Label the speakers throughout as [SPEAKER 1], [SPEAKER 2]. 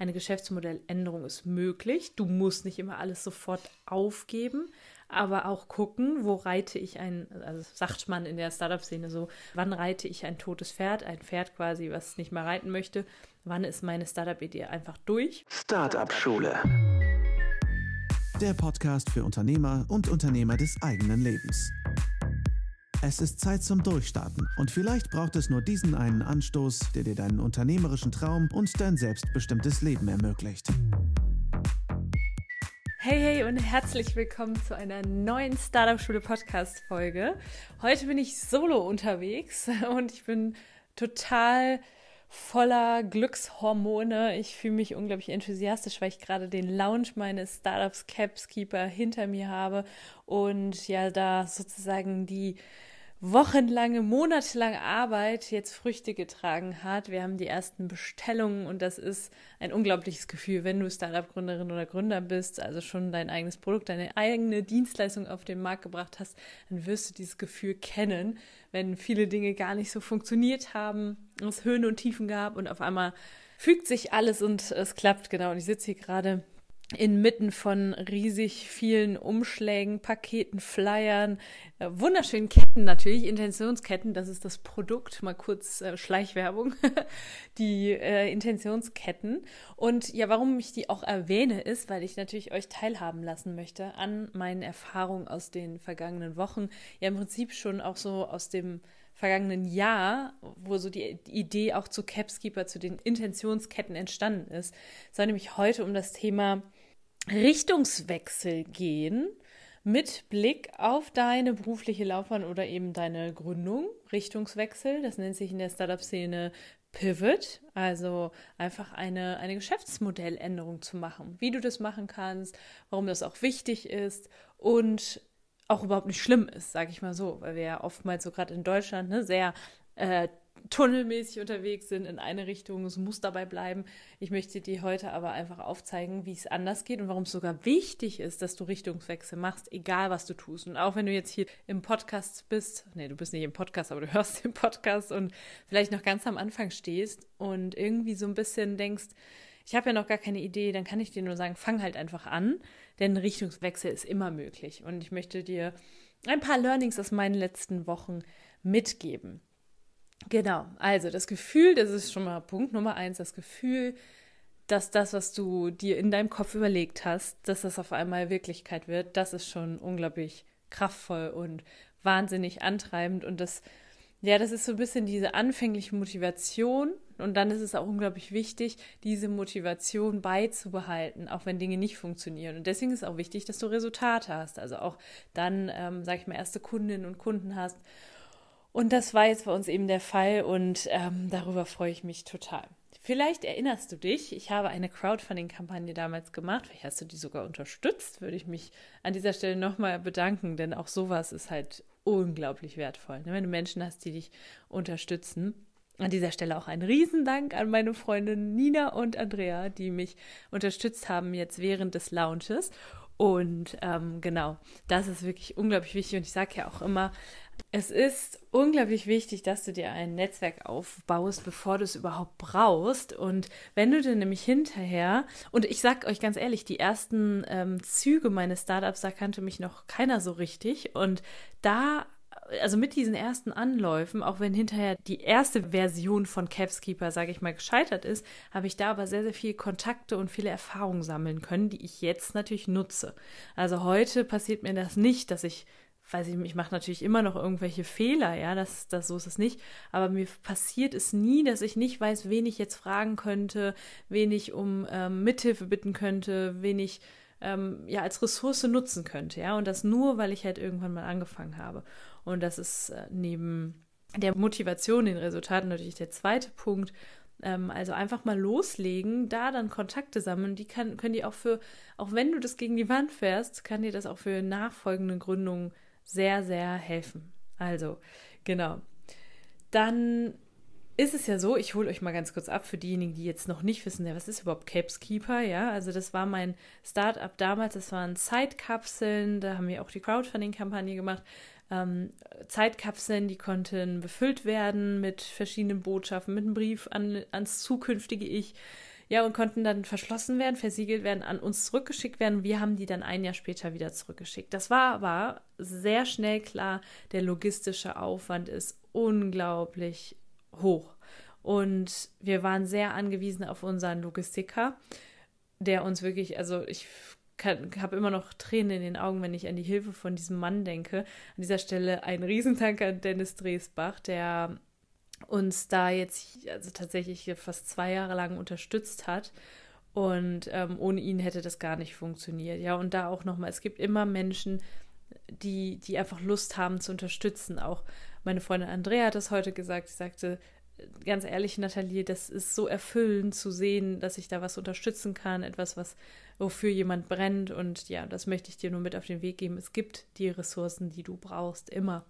[SPEAKER 1] Eine Geschäftsmodelländerung ist möglich. Du musst nicht immer alles sofort aufgeben, aber auch gucken, wo reite ich ein, also sagt man in der Startup-Szene so, wann reite ich ein totes Pferd, ein Pferd quasi, was nicht mehr reiten möchte, wann ist meine Startup-Idee einfach durch. Startup-Schule. Der Podcast für Unternehmer und Unternehmer des eigenen Lebens. Es ist Zeit zum Durchstarten und vielleicht braucht es nur diesen einen Anstoß, der dir deinen unternehmerischen Traum und dein selbstbestimmtes Leben ermöglicht. Hey, hey und herzlich willkommen zu einer neuen Startup Schule Podcast Folge. Heute bin ich solo unterwegs und ich bin total voller Glückshormone. Ich fühle mich unglaublich enthusiastisch, weil ich gerade den Launch meines Startups Capskeeper hinter mir habe und ja da sozusagen die wochenlange, monatelange Arbeit jetzt Früchte getragen hat. Wir haben die ersten Bestellungen und das ist ein unglaubliches Gefühl, wenn du Startup-Gründerin oder Gründer bist, also schon dein eigenes Produkt, deine eigene Dienstleistung auf den Markt gebracht hast, dann wirst du dieses Gefühl kennen, wenn viele Dinge gar nicht so funktioniert haben, es Höhen und Tiefen gab und auf einmal fügt sich alles und es klappt genau. Und ich sitze hier gerade inmitten von riesig vielen Umschlägen, Paketen, Flyern, äh, wunderschönen Ketten natürlich, Intentionsketten, das ist das Produkt, mal kurz äh, Schleichwerbung, die äh, Intentionsketten. Und ja, warum ich die auch erwähne, ist, weil ich natürlich euch teilhaben lassen möchte an meinen Erfahrungen aus den vergangenen Wochen. Ja, im Prinzip schon auch so aus dem vergangenen Jahr, wo so die Idee auch zu Capskeeper, zu den Intentionsketten entstanden ist. Es soll nämlich heute um das Thema Richtungswechsel gehen mit Blick auf deine berufliche Laufbahn oder eben deine Gründung, Richtungswechsel, das nennt sich in der Startup-Szene Pivot, also einfach eine, eine Geschäftsmodelländerung zu machen, wie du das machen kannst, warum das auch wichtig ist und auch überhaupt nicht schlimm ist, sage ich mal so, weil wir ja oftmals so gerade in Deutschland ne, sehr äh, tunnelmäßig unterwegs sind in eine Richtung. Es muss dabei bleiben. Ich möchte dir heute aber einfach aufzeigen, wie es anders geht und warum es sogar wichtig ist, dass du Richtungswechsel machst, egal was du tust. Und auch wenn du jetzt hier im Podcast bist, nee, du bist nicht im Podcast, aber du hörst den Podcast und vielleicht noch ganz am Anfang stehst und irgendwie so ein bisschen denkst, ich habe ja noch gar keine Idee, dann kann ich dir nur sagen, fang halt einfach an, denn Richtungswechsel ist immer möglich. Und ich möchte dir ein paar Learnings aus meinen letzten Wochen mitgeben. Genau, also das Gefühl, das ist schon mal Punkt Nummer eins, das Gefühl, dass das, was du dir in deinem Kopf überlegt hast, dass das auf einmal Wirklichkeit wird, das ist schon unglaublich kraftvoll und wahnsinnig antreibend und das, ja, das ist so ein bisschen diese anfängliche Motivation und dann ist es auch unglaublich wichtig, diese Motivation beizubehalten, auch wenn Dinge nicht funktionieren. Und deswegen ist es auch wichtig, dass du Resultate hast, also auch dann, ähm, sag ich mal, erste Kundinnen und Kunden hast und das war jetzt bei uns eben der Fall und ähm, darüber freue ich mich total. Vielleicht erinnerst du dich, ich habe eine Crowdfunding-Kampagne damals gemacht. Vielleicht hast du die sogar unterstützt, würde ich mich an dieser Stelle nochmal bedanken, denn auch sowas ist halt unglaublich wertvoll. Ne? Wenn du Menschen hast, die dich unterstützen. An dieser Stelle auch ein Riesendank an meine Freundinnen Nina und Andrea, die mich unterstützt haben jetzt während des Launches und ähm, genau, das ist wirklich unglaublich wichtig. Und ich sage ja auch immer, es ist unglaublich wichtig, dass du dir ein Netzwerk aufbaust, bevor du es überhaupt brauchst. Und wenn du dir nämlich hinterher, und ich sage euch ganz ehrlich, die ersten ähm, Züge meines Startups, da kannte mich noch keiner so richtig. Und da also mit diesen ersten Anläufen, auch wenn hinterher die erste Version von Capskeeper, sage ich mal, gescheitert ist, habe ich da aber sehr, sehr viele Kontakte und viele Erfahrungen sammeln können, die ich jetzt natürlich nutze. Also heute passiert mir das nicht, dass ich, weiß ich, ich mache natürlich immer noch irgendwelche Fehler, ja, das, das, so ist es nicht, aber mir passiert es nie, dass ich nicht weiß, wen ich jetzt fragen könnte, wen ich um ähm, Mithilfe bitten könnte, wen ich ähm, ja als Ressource nutzen könnte, ja, und das nur, weil ich halt irgendwann mal angefangen habe. Und das ist äh, neben der Motivation, den Resultaten natürlich der zweite Punkt. Ähm, also einfach mal loslegen, da dann Kontakte sammeln, die kann, können die auch für, auch wenn du das gegen die Wand fährst, kann dir das auch für nachfolgende Gründungen sehr, sehr helfen. Also, genau. Dann ist es ja so, ich hole euch mal ganz kurz ab für diejenigen, die jetzt noch nicht wissen, ja, was ist überhaupt Capeskeeper, ja? Also das war mein Startup damals, das waren Zeitkapseln, da haben wir auch die Crowdfunding-Kampagne gemacht ähm, Zeitkapseln, die konnten befüllt werden mit verschiedenen Botschaften, mit einem Brief an, ans zukünftige Ich. Ja, und konnten dann verschlossen werden, versiegelt werden, an uns zurückgeschickt werden. Wir haben die dann ein Jahr später wieder zurückgeschickt. Das war aber sehr schnell klar, der logistische Aufwand ist unglaublich hoch. Und wir waren sehr angewiesen auf unseren Logistiker, der uns wirklich, also ich habe immer noch Tränen in den Augen, wenn ich an die Hilfe von diesem Mann denke. An dieser Stelle ein Riesendank an Dennis Dresbach, der uns da jetzt also tatsächlich fast zwei Jahre lang unterstützt hat. Und ähm, ohne ihn hätte das gar nicht funktioniert. Ja, und da auch nochmal, es gibt immer Menschen, die, die einfach Lust haben zu unterstützen. Auch meine Freundin Andrea hat das heute gesagt. Sie sagte, ganz ehrlich, Nathalie, das ist so erfüllend zu sehen, dass ich da was unterstützen kann, etwas, was wofür jemand brennt. Und ja, das möchte ich dir nur mit auf den Weg geben. Es gibt die Ressourcen, die du brauchst, immer.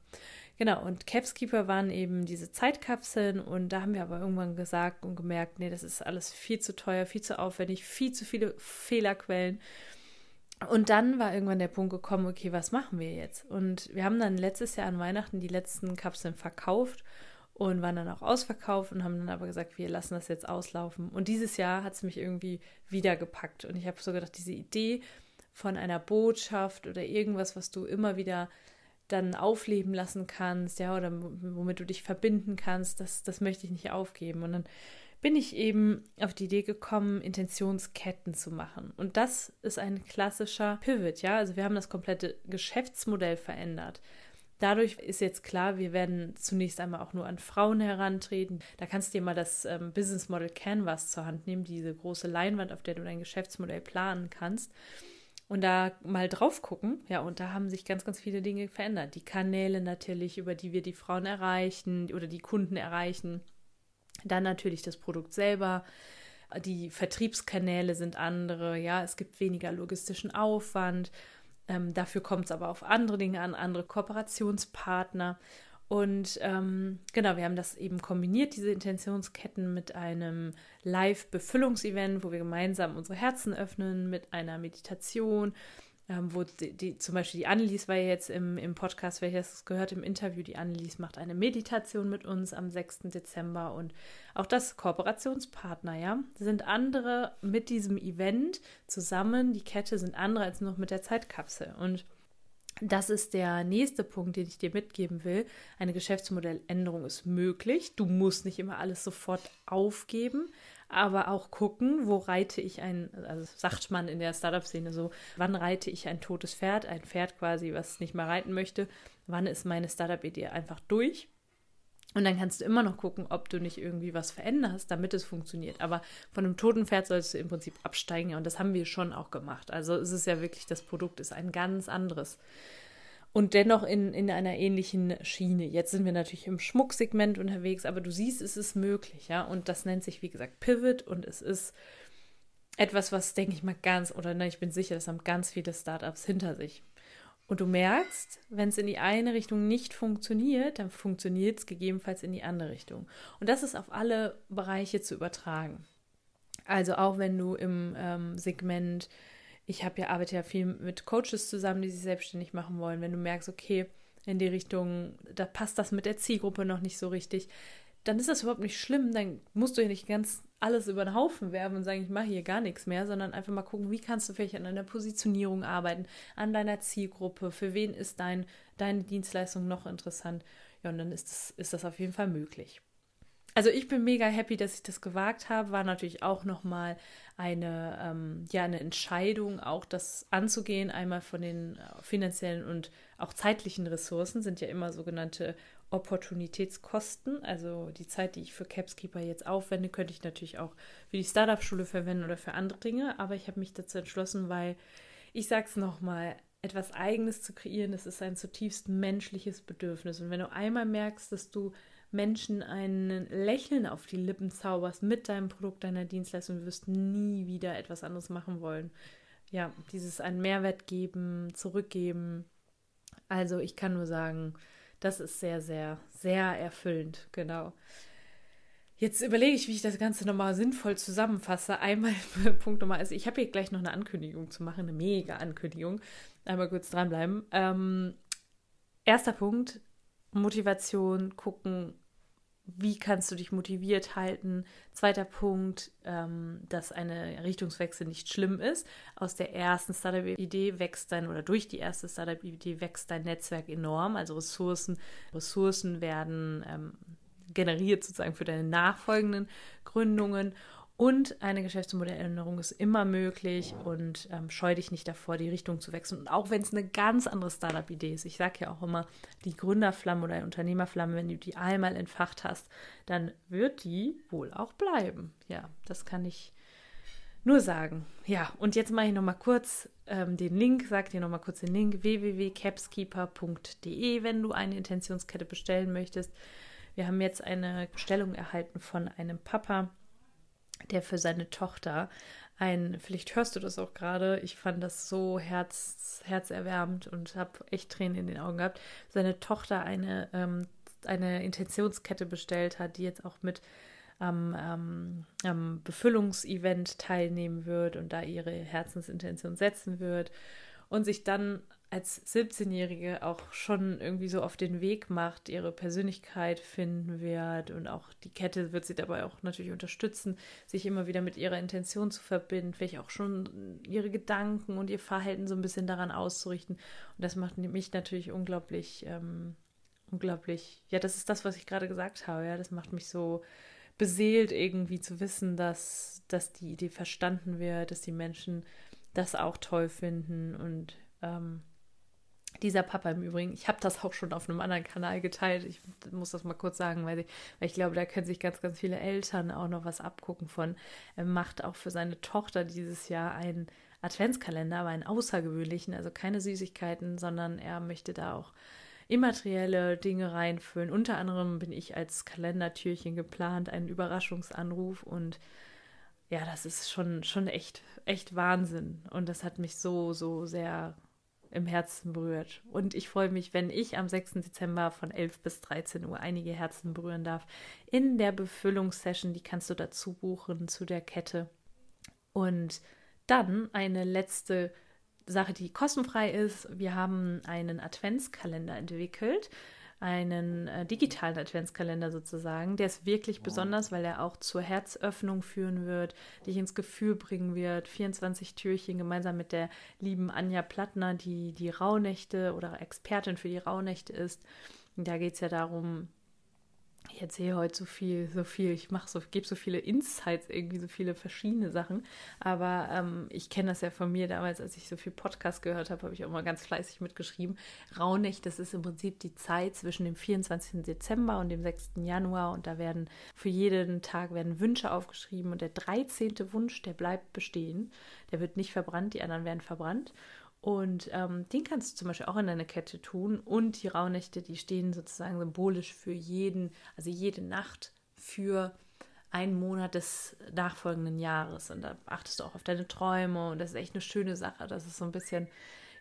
[SPEAKER 1] Genau, und Capskeeper waren eben diese Zeitkapseln und da haben wir aber irgendwann gesagt und gemerkt, nee, das ist alles viel zu teuer, viel zu aufwendig, viel zu viele Fehlerquellen. Und dann war irgendwann der Punkt gekommen, okay, was machen wir jetzt? Und wir haben dann letztes Jahr an Weihnachten die letzten Kapseln verkauft und waren dann auch ausverkauft und haben dann aber gesagt, wir lassen das jetzt auslaufen. Und dieses Jahr hat es mich irgendwie wieder gepackt und ich habe so gedacht, diese Idee von einer Botschaft oder irgendwas, was du immer wieder dann aufleben lassen kannst, ja, oder womit du dich verbinden kannst, das, das möchte ich nicht aufgeben. Und dann bin ich eben auf die Idee gekommen, Intentionsketten zu machen. Und das ist ein klassischer Pivot, ja. Also wir haben das komplette Geschäftsmodell verändert. Dadurch ist jetzt klar, wir werden zunächst einmal auch nur an Frauen herantreten. Da kannst du dir mal das ähm, Business Model Canvas zur Hand nehmen, diese große Leinwand, auf der du dein Geschäftsmodell planen kannst. Und da mal drauf gucken, ja, und da haben sich ganz, ganz viele Dinge verändert. Die Kanäle natürlich, über die wir die Frauen erreichen oder die Kunden erreichen. Dann natürlich das Produkt selber, die Vertriebskanäle sind andere, ja, es gibt weniger logistischen Aufwand ähm, dafür kommt es aber auf andere Dinge an, andere Kooperationspartner. Und ähm, genau, wir haben das eben kombiniert, diese Intentionsketten mit einem Live-Befüllungsevent, wo wir gemeinsam unsere Herzen öffnen, mit einer Meditation, ähm, wo die, die, zum Beispiel die Annelies war ja jetzt im, im Podcast, welches gehört, im Interview, die Annelies macht eine Meditation mit uns am 6. Dezember und auch das Kooperationspartner, ja, sind andere mit diesem Event zusammen, die Kette sind andere als noch mit der Zeitkapsel und das ist der nächste Punkt, den ich dir mitgeben will. Eine Geschäftsmodelländerung ist möglich. Du musst nicht immer alles sofort aufgeben, aber auch gucken, wo reite ich ein, also sagt man in der Startup-Szene so, wann reite ich ein totes Pferd, ein Pferd quasi, was nicht mehr reiten möchte, wann ist meine Startup-Idee einfach durch und dann kannst du immer noch gucken, ob du nicht irgendwie was veränderst, damit es funktioniert. Aber von einem toten Pferd solltest du im Prinzip absteigen. Und das haben wir schon auch gemacht. Also es ist ja wirklich, das Produkt ist ein ganz anderes. Und dennoch in, in einer ähnlichen Schiene. Jetzt sind wir natürlich im Schmucksegment unterwegs, aber du siehst, es ist möglich, ja. Und das nennt sich, wie gesagt, Pivot und es ist etwas, was, denke ich mal, ganz, oder nein, ich bin sicher, das haben ganz viele Startups hinter sich, und du merkst, wenn es in die eine Richtung nicht funktioniert, dann funktioniert es gegebenenfalls in die andere Richtung. Und das ist auf alle Bereiche zu übertragen. Also auch wenn du im ähm, Segment, ich habe ja arbeite ja viel mit Coaches zusammen, die sich selbstständig machen wollen, wenn du merkst, okay, in die Richtung, da passt das mit der Zielgruppe noch nicht so richtig, dann ist das überhaupt nicht schlimm, dann musst du ja nicht ganz alles über den Haufen werfen und sagen, ich mache hier gar nichts mehr, sondern einfach mal gucken, wie kannst du vielleicht an deiner Positionierung arbeiten, an deiner Zielgruppe, für wen ist dein, deine Dienstleistung noch interessant. Ja, und dann ist das, ist das auf jeden Fall möglich. Also ich bin mega happy, dass ich das gewagt habe. War natürlich auch nochmal eine, ähm, ja, eine Entscheidung, auch das anzugehen. Einmal von den äh, finanziellen und auch zeitlichen Ressourcen sind ja immer sogenannte Opportunitätskosten. Also die Zeit, die ich für Capskeeper jetzt aufwende, könnte ich natürlich auch für die Startup-Schule verwenden oder für andere Dinge. Aber ich habe mich dazu entschlossen, weil ich sage es nochmal, etwas Eigenes zu kreieren, das ist ein zutiefst menschliches Bedürfnis. Und wenn du einmal merkst, dass du Menschen ein Lächeln auf die Lippen zauberst mit deinem Produkt, deiner Dienstleistung, wirst nie wieder etwas anderes machen wollen. Ja, dieses einen Mehrwert geben, zurückgeben. Also ich kann nur sagen, das ist sehr, sehr, sehr erfüllend, genau. Jetzt überlege ich, wie ich das Ganze nochmal sinnvoll zusammenfasse. Einmal Punkt Nummer, also ich habe hier gleich noch eine Ankündigung zu machen, eine mega Ankündigung. Einmal kurz dranbleiben. Ähm, erster Punkt, Motivation, gucken, wie kannst du dich motiviert halten? Zweiter Punkt, ähm, dass eine Richtungswechsel nicht schlimm ist. Aus der ersten Startup-Idee wächst dein oder durch die erste Startup-Idee wächst dein Netzwerk enorm. Also Ressourcen, Ressourcen werden ähm, generiert sozusagen für deine nachfolgenden Gründungen und eine Geschäftsmodelländerung ist immer möglich und ähm, scheu dich nicht davor, die Richtung zu wechseln. Und auch wenn es eine ganz andere Startup-Idee ist, ich sage ja auch immer, die Gründerflamme oder Unternehmerflamme, wenn du die einmal entfacht hast, dann wird die wohl auch bleiben. Ja, das kann ich nur sagen. Ja, und jetzt mache ich nochmal kurz ähm, den Link, sage dir nochmal kurz den Link www.capskeeper.de, wenn du eine Intentionskette bestellen möchtest. Wir haben jetzt eine Bestellung erhalten von einem Papa, der für seine Tochter ein, vielleicht hörst du das auch gerade, ich fand das so herz, herzerwärmend und habe echt Tränen in den Augen gehabt, seine Tochter eine, ähm, eine Intentionskette bestellt hat, die jetzt auch mit am, ähm, am Befüllungsevent teilnehmen wird und da ihre Herzensintention setzen wird und sich dann als 17-Jährige auch schon irgendwie so auf den Weg macht, ihre Persönlichkeit finden wird und auch die Kette wird sie dabei auch natürlich unterstützen, sich immer wieder mit ihrer Intention zu verbinden, vielleicht auch schon ihre Gedanken und ihr Verhalten so ein bisschen daran auszurichten. Und das macht mich natürlich unglaublich, ähm, unglaublich, ja, das ist das, was ich gerade gesagt habe, ja, das macht mich so beseelt irgendwie zu wissen, dass, dass die Idee verstanden wird, dass die Menschen das auch toll finden und ähm, dieser Papa im Übrigen, ich habe das auch schon auf einem anderen Kanal geteilt. Ich muss das mal kurz sagen, weil ich, weil ich glaube, da können sich ganz, ganz viele Eltern auch noch was abgucken von. Er macht auch für seine Tochter dieses Jahr einen Adventskalender, aber einen außergewöhnlichen, also keine Süßigkeiten, sondern er möchte da auch immaterielle Dinge reinfüllen. Unter anderem bin ich als Kalendertürchen geplant, einen Überraschungsanruf und ja, das ist schon, schon echt, echt Wahnsinn. Und das hat mich so, so sehr im Herzen berührt. Und ich freue mich, wenn ich am 6. Dezember von 11 bis 13 Uhr einige Herzen berühren darf in der Befüllungssession. Die kannst du dazu buchen zu der Kette. Und dann eine letzte Sache, die kostenfrei ist. Wir haben einen Adventskalender entwickelt einen äh, digitalen Adventskalender sozusagen. Der ist wirklich wow. Oh. besonders, weil er auch zur Herzöffnung führen wird, dich ins Gefühl bringen wird. 24 Türchen gemeinsam mit der lieben Anja Plattner, die die Rauhnächte oder Expertin für die Rauhnächte ist. da geht es ja darum, ich erzähle heute so viel, so viel, ich mache so, gebe so viele Insights, irgendwie so viele verschiedene Sachen. Aber ähm, ich kenne das ja von mir damals, als ich so viel Podcast gehört habe, habe ich auch mal ganz fleißig mitgeschrieben. Raunig, das ist im Prinzip die Zeit zwischen dem 24. Dezember und dem 6. Januar und da werden für jeden Tag werden Wünsche aufgeschrieben und der 13. Wunsch, der bleibt bestehen. Der wird nicht verbrannt, die anderen werden verbrannt. Und ähm, den kannst du zum Beispiel auch in deine Kette tun. Und die Rauhnächte, die stehen sozusagen symbolisch für jeden, also jede Nacht für einen Monat des nachfolgenden Jahres. Und da achtest du auch auf deine Träume. Und das ist echt eine schöne Sache. Das ist so ein bisschen,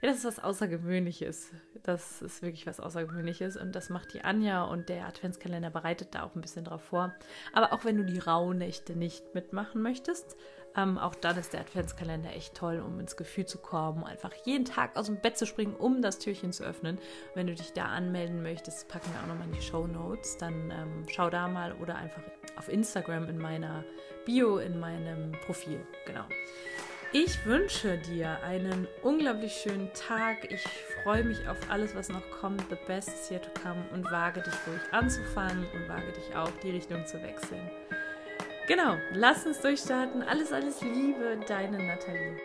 [SPEAKER 1] ja, das ist was Außergewöhnliches. Das ist wirklich was Außergewöhnliches. Und das macht die Anja und der Adventskalender bereitet da auch ein bisschen drauf vor. Aber auch wenn du die Rauhnächte nicht mitmachen möchtest, ähm, auch dann ist der Adventskalender echt toll, um ins Gefühl zu kommen, einfach jeden Tag aus dem Bett zu springen, um das Türchen zu öffnen. Wenn du dich da anmelden möchtest, packen wir auch nochmal in die Show Notes. Dann ähm, schau da mal oder einfach auf Instagram in meiner Bio, in meinem Profil. Genau. Ich wünsche dir einen unglaublich schönen Tag. Ich freue mich auf alles, was noch kommt. The best is yet to come. Und wage dich ruhig anzufangen und wage dich auch, die Richtung zu wechseln. Genau, lass uns durchstarten. Alles, alles Liebe, deine Nathalie.